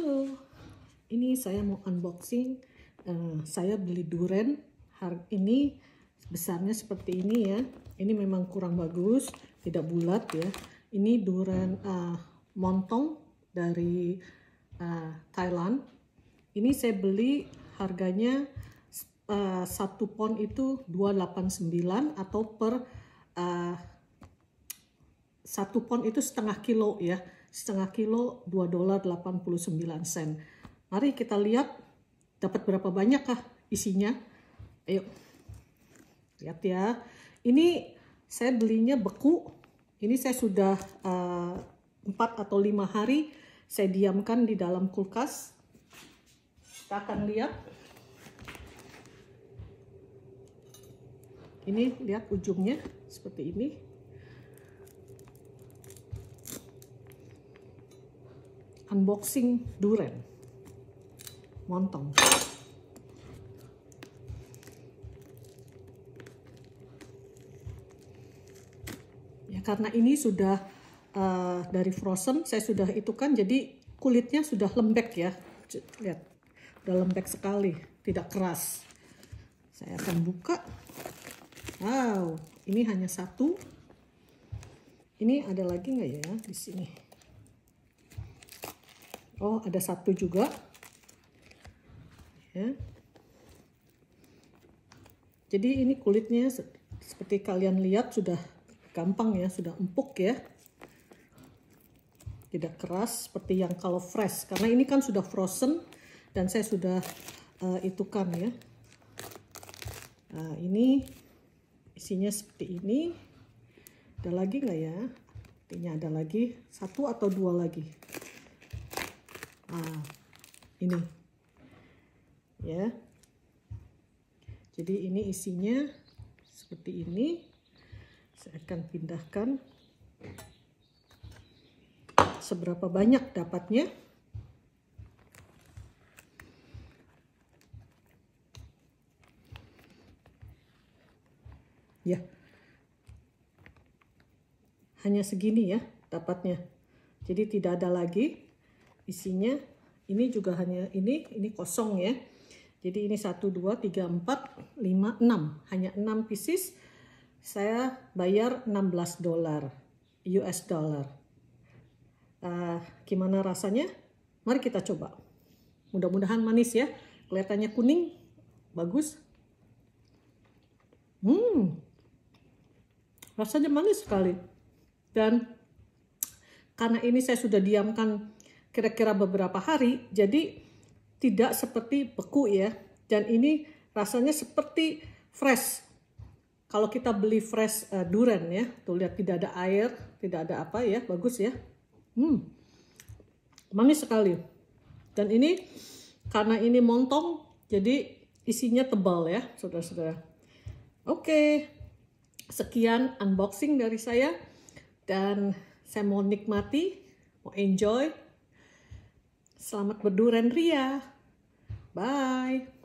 Halo, ini saya mau unboxing. Uh, saya beli duren. Ini besarnya seperti ini ya. Ini memang kurang bagus, tidak bulat ya. Ini duren uh, montong dari uh, Thailand. Ini saya beli harganya uh, 1 pon itu 289 atau per uh, 1 pon itu setengah kilo ya setengah kilo 2 dolar 89 sen. Mari kita lihat dapat berapa banyak kah isinya. Ayo. Lihat ya. Ini saya belinya beku. Ini saya sudah uh, eh, 4 atau 5 hari saya diamkan di dalam kulkas. Kita akan lihat. Ini lihat ujungnya seperti ini. unboxing durian montong ya karena ini sudah uh, dari frozen saya sudah itu kan jadi kulitnya sudah lembek ya lihat udah lembek sekali tidak keras saya akan buka wow ini hanya satu ini ada lagi nggak ya di sini oh ada satu juga ya jadi ini kulitnya seperti kalian lihat sudah gampang ya sudah empuk ya tidak keras seperti yang kalau fresh karena ini kan sudah frozen dan saya sudah uh, itukan ya nah ini isinya seperti ini ada lagi nggak ya artinya ada lagi satu atau dua lagi nah, ini ya jadi ini isinya seperti ini saya akan pindahkan seberapa banyak dapatnya ya hanya segini ya dapatnya jadi tidak ada lagi isinya ini juga hanya ini ini kosong ya jadi ini 1 2 3 4 5 6 hanya 6 pieces saya bayar 16 dolar US dollar uh, gimana rasanya mari kita coba mudah-mudahan manis ya kelihatannya kuning bagus hmm rasanya manis sekali dan karena ini saya sudah diamkan kira-kira beberapa hari. Jadi tidak seperti beku ya. Dan ini rasanya seperti fresh. Kalau kita beli fresh uh, durian ya, tuh lihat tidak ada air, tidak ada apa ya, bagus ya. Hmm, manis sekali. Dan ini karena ini montong, jadi isinya tebal ya, saudara-saudara. Oke, sekian unboxing dari saya. Dan saya mau nikmati, mau enjoy, Selamat berduren ria. Bye.